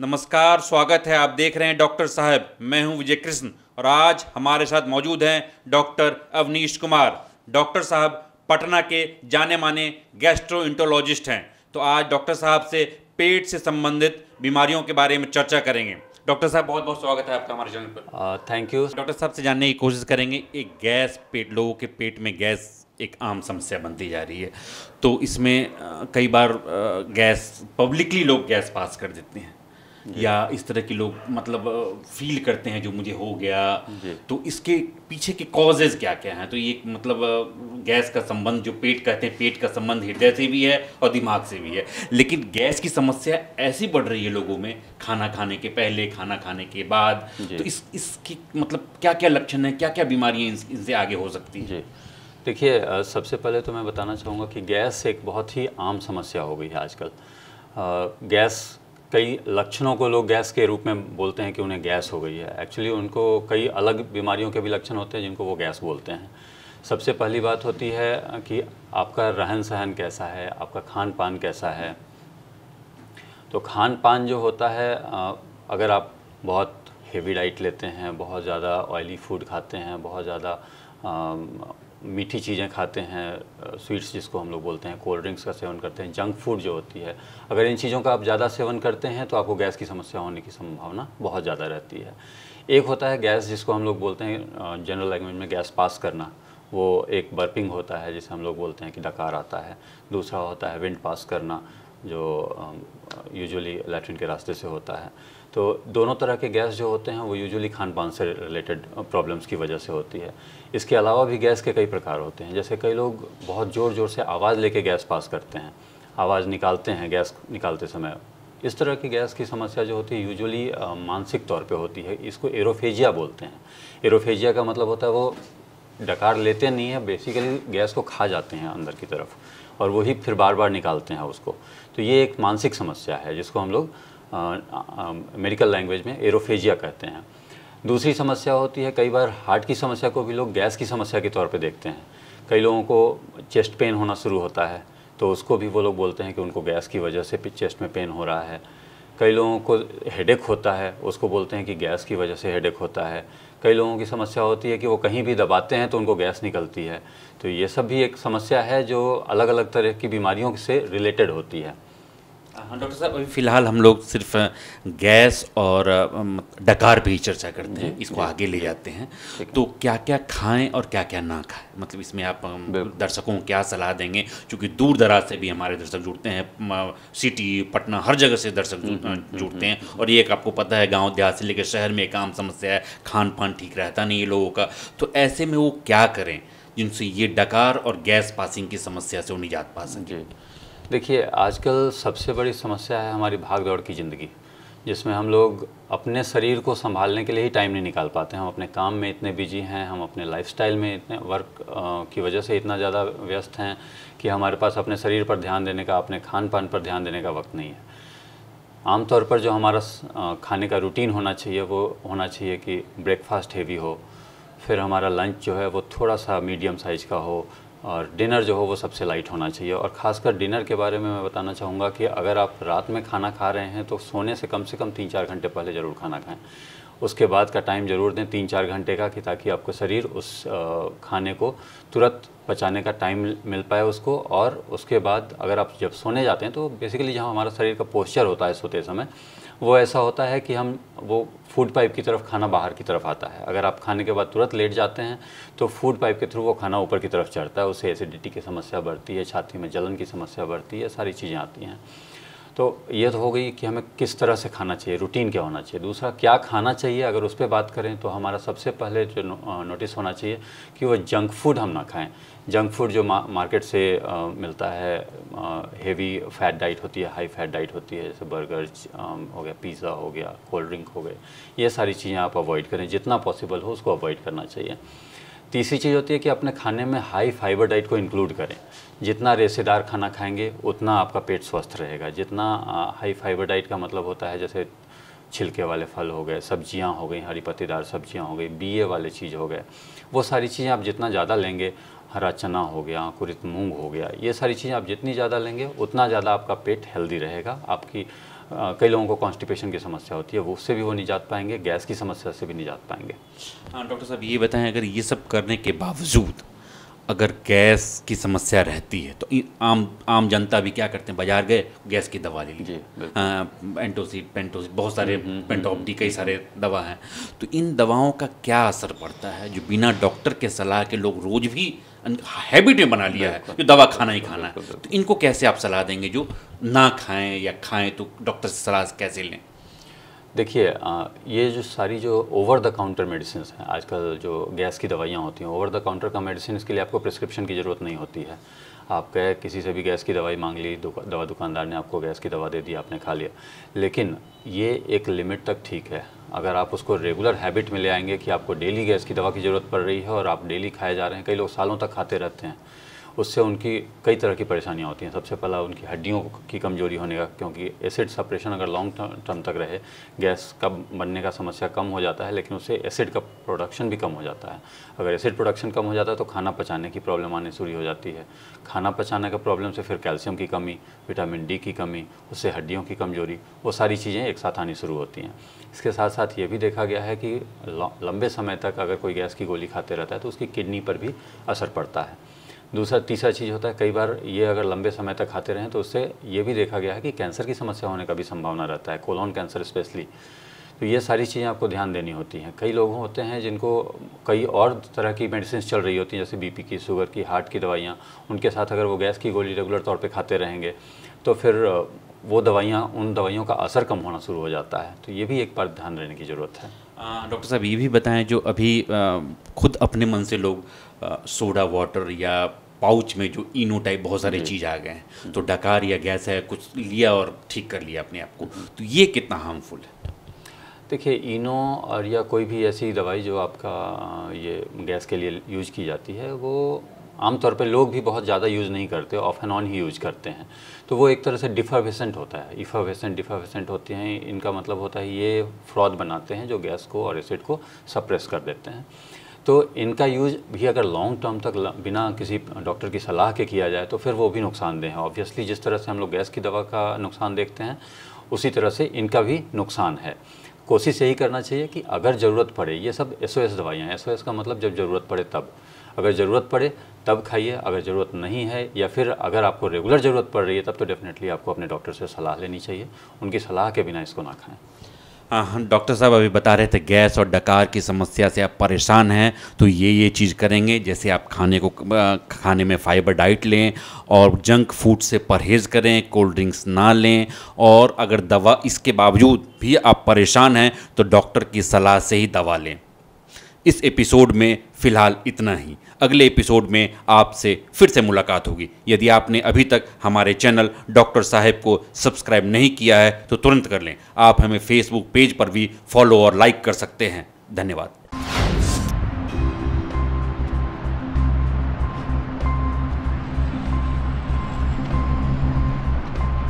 नमस्कार स्वागत है आप देख रहे हैं डॉक्टर साहब मैं हूं विजय कृष्ण और आज हमारे साथ मौजूद हैं डॉक्टर अवनीश कुमार डॉक्टर साहब पटना के जाने माने गैस्ट्रोइंटोलॉजिस्ट हैं तो आज डॉक्टर साहब से पेट से संबंधित बीमारियों के बारे में चर्चा करेंगे डॉक्टर साहब बहुत बहुत स्वागत है आपका हमारे चैनल पर थैंक यू डॉक्टर साहब से जानने की कोशिश करेंगे एक गैस पेट लोगों के पेट में गैस एक आम समस्या बनती जा रही है तो इसमें कई बार गैस पब्लिकली लोग गैस पास कर देते हैं या इस तरह के लोग मतलब फील करते हैं जो मुझे हो गया तो इसके पीछे के कॉजेज क्या क्या हैं तो ये मतलब गैस का संबंध जो पेट कहते हैं पेट का संबंध हृदय से भी है और दिमाग से भी है लेकिन गैस की समस्या ऐसी बढ़ रही है लोगों में खाना खाने के पहले खाना खाने के बाद तो इस इसकी मतलब क्या क्या लक्षण है क्या क्या बीमारियाँ इनसे आगे हो सकती हैं देखिए सबसे पहले तो मैं बताना चाहूँगा कि गैस एक बहुत ही आम समस्या हो गई है आजकल गैस कई लक्षणों को लोग गैस के रूप में बोलते हैं कि उन्हें गैस हो गई है एक्चुअली उनको कई अलग बीमारियों के भी लक्षण होते हैं जिनको वो गैस बोलते हैं सबसे पहली बात होती है कि आपका रहन सहन कैसा है आपका खान पान कैसा है तो खान पान जो होता है अगर आप बहुत हेवी डाइट लेते हैं बहुत ज़्यादा ऑयली फूड खाते हैं बहुत ज़्यादा मीठी चीज़ें खाते हैं स्वीट्स जिसको हम लोग बोलते हैं कोल्ड ड्रिंक्स का सेवन करते हैं जंक फूड जो होती है अगर इन चीज़ों का आप ज़्यादा सेवन करते हैं तो आपको गैस की समस्या होने की संभावना बहुत ज़्यादा रहती है एक होता है गैस जिसको हम लोग बोलते हैं जनरल लैंग्वेज में गैस पास करना वो एक बर्पिंग होता है जिसे हम लोग बोलते हैं कि डकार आता है दूसरा होता है विंड पास करना जो यूजली लेटरिन के रास्ते से होता है तो दोनों तरह के गैस जो होते हैं वो यूजुअली खान पान से रिलेटेड प्रॉब्लम्स की वजह से होती है इसके अलावा भी गैस के कई प्रकार होते हैं जैसे कई लोग बहुत ज़ोर ज़ोर से आवाज़ लेके गैस पास करते हैं आवाज़ निकालते हैं गैस निकालते समय इस तरह की गैस की समस्या जो होती है यूजुअली मानसिक तौर पर होती है इसको एरोफेजिया बोलते हैं एरोफेजिया का मतलब होता है वो डकार लेते नहीं है बेसिकली गैस को खा जाते हैं अंदर की तरफ और वही फिर बार बार निकालते हैं उसको तो ये एक मानसिक समस्या है जिसको हम लोग मेडिकल लैंग्वेज में एरोफेजिया कहते हैं दूसरी समस्या होती है कई बार हार्ट की समस्या को भी लोग गैस की समस्या के तौर पर देखते हैं कई लोगों को चेस्ट पेन होना शुरू होता है तो उसको भी वो लोग बोलते हैं कि उनको गैस की वजह से चेस्ट में पेन हो रहा है कई लोगों को हेडेक होता है उसको बोलते हैं कि गैस की वजह से हेडेक होता है कई लोगों की समस्या होती है कि वो कहीं भी दबाते हैं तो उनको गैस निकलती है तो ये सब भी एक समस्या है जो अलग अलग तरह की बीमारियों से रिलेटेड होती है हाँ, हाँ डॉक्टर साहब अभी फ़िलहाल हम लोग सिर्फ गैस और डकार पे ही चर्चा करते हैं हम्म, इसको आगे ले जाते हैं तो क्या क्या खाएं और क्या क्या ना खाएं मतलब इसमें आप दर्शकों को क्या सलाह देंगे क्योंकि दूर दराज से भी हमारे दर्शक जुड़ते हैं सिटी पटना हर जगह से दर्शक हम्म, हम्म, जुड़ते हैं और ये एक आपको पता है गाँव देहात से लेकर शहर में एक आम समस्या है खान पान ठीक रहता नहीं लोगों का तो ऐसे में वो क्या करें जिनसे ये डकार और गैस पासिंग की समस्या से वो निजात पा सकें देखिए आजकल सबसे बड़ी समस्या है हमारी भाग दौड़ की ज़िंदगी जिसमें हम लोग अपने शरीर को संभालने के लिए ही टाइम नहीं निकाल पाते हम अपने काम में इतने बिजी हैं हम अपने लाइफस्टाइल में इतने वर्क की वजह से इतना ज़्यादा व्यस्त हैं कि हमारे पास अपने शरीर पर ध्यान देने का अपने खान पान पर ध्यान देने का वक्त नहीं है आमतौर पर जो हमारा खाने का रूटीन होना चाहिए वो होना चाहिए कि ब्रेकफास्ट हेवी हो फिर हमारा लंच जो है वो थोड़ा सा मीडियम साइज़ का हो और डिनर जो हो वो सबसे लाइट होना चाहिए और ख़ासकर डिनर के बारे में मैं बताना चाहूँगा कि अगर आप रात में खाना खा रहे हैं तो सोने से कम से कम तीन चार घंटे पहले ज़रूर खाना खाएं उसके बाद का टाइम ज़रूर दें तीन चार घंटे का कि ताकि आपको शरीर उस खाने को तुरंत पचाने का टाइम मिल पाए उसको और उसके बाद अगर आप जब सोने जाते हैं तो बेसिकली जहाँ हमारा शरीर का पोस्चर होता है सोते समय वो ऐसा होता है कि हम वो फूड पाइप की तरफ खाना बाहर की तरफ आता है अगर आप खाने के बाद तुरंत लेट जाते हैं तो फूड पाइप के थ्रू वो खाना ऊपर की तरफ चढ़ता है उससे एसिडिटी की समस्या बढ़ती है छाती में जलन की समस्या बढ़ती है सारी चीज़ें आती हैं तो ये तो हो गई कि हमें किस तरह से खाना चाहिए रूटीन क्या होना चाहिए दूसरा क्या खाना चाहिए अगर उस पर बात करें तो हमारा सबसे पहले जो नोटिस होना चाहिए कि वो जंक फूड हम ना खाएं जंक फूड जो मा, मार्केट से आ, मिलता है आ, हेवी फैट डाइट होती है हाई फैट डाइट होती है जैसे बर्गर हो गया पिज़्ज़ा हो गया कोल्ड ड्रिंक हो गए ये सारी चीज़ें आप अवॉइड करें जितना पॉसिबल हो उसको अवॉइड करना चाहिए तीसरी चीज़ होती है कि अपने खाने में हाई फाइबर डाइट को इंक्लूड करें जितना रेसेदार खाना खाएंगे उतना आपका पेट स्वस्थ रहेगा जितना हाई फाइबर डाइट का मतलब होता है जैसे छिलके वाले फल हो गए सब्जियां हो गई हरी पत्तीदार सब्जियां हो गई बीए वाले चीज़ हो गए वो सारी चीज़ें आप जितना ज़्यादा लेंगे हरा चना हो गया कुरित मूंग हो गया ये सारी चीज़ें आप जितनी ज़्यादा लेंगे उतना ज़्यादा आपका पेट हेल्दी रहेगा आपकी कई लोगों को कॉन्स्टिपेशन की समस्या होती है वो उससे भी वो नहीं जात पाएंगे गैस की समस्या से भी नहीं जात पाएंगे हाँ डॉक्टर साहब ये बताएं अगर ये सब करने के बावजूद अगर गैस की समस्या रहती है तो आम आम जनता भी क्या करते हैं बाजार गए गैस की दवा ले ली एंटोसी हाँ, पेंटोसी बहुत सारे हम्म, हम्म, पेंटोप हम्म, कई सारे दवा हैं तो इन दवाओं का क्या असर पड़ता है जो बिना डॉक्टर के सलाह के लोग रोज भी हैबिट में बना लिया है जो दवा खाना ही खाना है तो इनको कैसे आप सलाह देंगे जो ना खाएं या खाएं तो डॉक्टर से सलाह कैसे लें देखिए ये जो सारी जो ओवर द काउंटर मेडिसिन हैं आजकल जो गैस की दवाइयाँ होती हैं ओवर द काउंटर का मेडिसिन इसके लिए आपको प्रिस्क्रिप्शन की ज़रूरत नहीं होती है आप गए किसी से भी गैस की दवाई मांग ली दवा दुकानदार ने आपको गैस की दवा दे दी आपने खा लिया लेकिन ये एक लिमिट तक ठीक है अगर आप उसको रेगुलर हैबिट में ले आएंगे कि आपको डेली गैस की दवा की ज़रूरत पड़ रही है और आप डेली खाए जा रहे हैं कई लोग सालों तक खाते रहते हैं उससे उनकी कई तरह की परेशानियाँ होती हैं सबसे पहला उनकी हड्डियों की कमजोरी होने का क्योंकि एसिड सप्रेशन अगर लॉन्ग टर्म तक रहे गैस का बनने का समस्या कम हो जाता है लेकिन उससे एसिड का प्रोडक्शन भी कम हो जाता है अगर एसिड प्रोडक्शन कम हो जाता है तो खाना पचाने की प्रॉब्लम आने शुरू हो जाती है खाना पचाने का प्रॉब्लम से फिर कैल्शियम की कमी विटामिन डी की कमी उससे हड्डियों की कमजोरी वो सारी चीज़ें एक साथ आनी शुरू होती हैं इसके साथ साथ ये भी देखा गया है कि लंबे समय तक अगर कोई गैस की गोली खाते रहता है तो उसकी किडनी पर भी असर पड़ता है दूसरा तीसरा चीज़ होता है कई बार ये अगर लंबे समय तक खाते रहें तो उससे ये भी देखा गया है कि कैंसर की समस्या होने का भी संभावना रहता है कोलोन कैंसर स्पेशली तो ये सारी चीज़ें आपको ध्यान देनी होती हैं कई लोग होते हैं जिनको कई और तरह की मेडिसिन चल रही होती हैं जैसे बीपी की शुगर की हार्ट की दवाइयाँ उनके साथ अगर वो गैस की गोली रेगुलर तौर पे खाते रहेंगे तो फिर वो दवाइयाँ उन दवाइयों का असर कम होना शुरू हो जाता है तो ये भी एक बार ध्यान देने की ज़रूरत है डॉक्टर साहब ये भी बताएं जो अभी आ, खुद अपने मन से लोग आ, सोडा वाटर या पाउच में जो इनो टाइप बहुत सारे चीज़ आ गए हैं तो डकार या गैस है कुछ लिया और ठीक कर लिया अपने आप को तो ये कितना हार्मफुल है देखिए इनो और या कोई भी ऐसी दवाई जो आपका ये गैस के लिए यूज की जाती है वो आमतौर पे लोग भी बहुत ज़्यादा यूज़ नहीं करते ऑफ एंड ऑन ही यूज करते हैं तो वो एक तरह से डिफावेसेंट होता है इफावेसेंट डिफावेसेंट होते हैं इनका मतलब होता है ये फ्रॉड बनाते हैं जो गैस को और एसिड को सप्रेस कर देते हैं तो इनका यूज भी अगर लॉन्ग टर्म तक बिना किसी डॉक्टर की सलाह के किया जाए तो फिर वो भी नुकसानदेह है ऑब्वियसली जिस तरह से हम लोग गैस की दवा का नुकसान देखते हैं उसी तरह से इनका भी नुकसान है कोशिश यही करना चाहिए कि अगर ज़रूरत पड़े ये सब एस ओ एस दवाइयाँ एस ओ एस का मतलब जब ज़रूरत पड़े तब अगर ज़रूरत पड़े तब खाइए अगर ज़रूरत नहीं है या फिर अगर आपको रेगुलर ज़रूरत पड़ रही है तब तो डेफिनेटली आपको अपने डॉक्टर से सलाह लेनी चाहिए उनकी सलाह के बिना इसको ना खाएँ हाँ डॉक्टर हाँ, साहब अभी बता रहे थे गैस और डकार की समस्या से आप परेशान हैं तो ये ये चीज़ करेंगे जैसे आप खाने को खाने में फाइबर डाइट लें और जंक फूड से परहेज़ करें कोल्ड ड्रिंक्स ना लें और अगर दवा इसके बावजूद भी आप परेशान हैं तो डॉक्टर की सलाह से ही दवा लें इस एपिसोड में फ़िलहाल इतना ही अगले एपिसोड में आपसे फिर से मुलाकात होगी यदि आपने अभी तक हमारे चैनल डॉक्टर साहब को सब्सक्राइब नहीं किया है तो तुरंत कर लें आप हमें फेसबुक पेज पर भी फॉलो और लाइक कर सकते हैं धन्यवाद